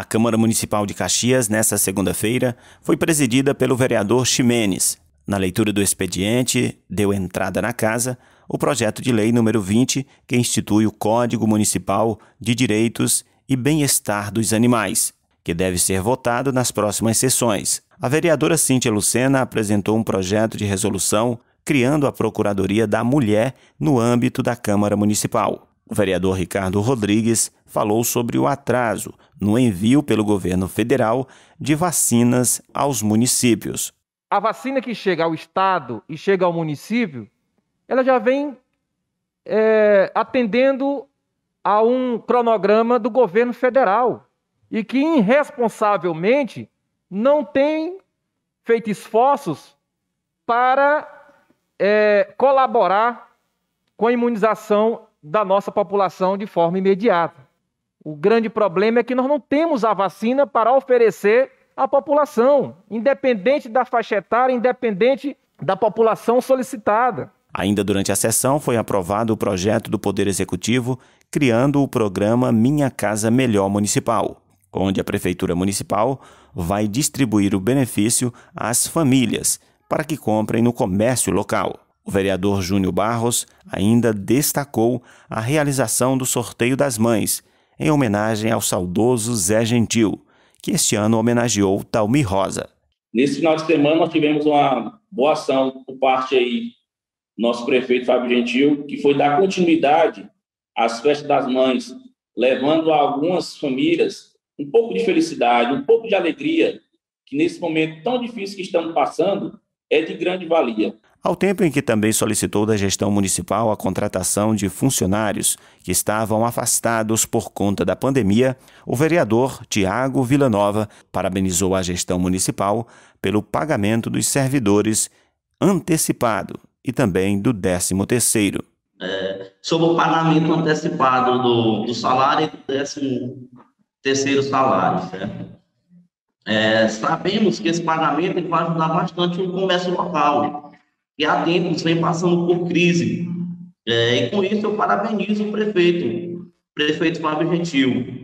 A Câmara Municipal de Caxias, nesta segunda-feira, foi presidida pelo vereador Ximenes. Na leitura do expediente, deu entrada na casa o projeto de lei número 20, que institui o Código Municipal de Direitos e Bem-Estar dos Animais, que deve ser votado nas próximas sessões. A vereadora Cíntia Lucena apresentou um projeto de resolução criando a Procuradoria da Mulher no âmbito da Câmara Municipal. O vereador Ricardo Rodrigues falou sobre o atraso no envio pelo governo federal de vacinas aos municípios. A vacina que chega ao estado e chega ao município, ela já vem é, atendendo a um cronograma do governo federal e que irresponsavelmente não tem feito esforços para é, colaborar com a imunização da nossa população de forma imediata. O grande problema é que nós não temos a vacina para oferecer à população, independente da faixa etária, independente da população solicitada. Ainda durante a sessão foi aprovado o projeto do Poder Executivo criando o programa Minha Casa Melhor Municipal, onde a Prefeitura Municipal vai distribuir o benefício às famílias para que comprem no comércio local. O vereador Júnior Barros ainda destacou a realização do sorteio das mães, em homenagem ao saudoso Zé Gentil, que este ano homenageou Talmi Rosa. Nesse final de semana, nós tivemos uma boa ação por parte aí do nosso prefeito Fábio Gentil, que foi dar continuidade às festas das mães, levando a algumas famílias um pouco de felicidade, um pouco de alegria, que nesse momento tão difícil que estamos passando, é de grande valia ao tempo em que também solicitou da gestão municipal a contratação de funcionários que estavam afastados por conta da pandemia, o vereador Tiago Villanova parabenizou a gestão municipal pelo pagamento dos servidores antecipado e também do 13 terceiro. É, sobre o pagamento antecipado do, do salário e do 13 terceiro salário, certo? É, sabemos que esse pagamento vai ajudar bastante o comércio local, né? que há tempos vem passando por crise. É, e com isso eu parabenizo o prefeito, prefeito Fábio Gentil,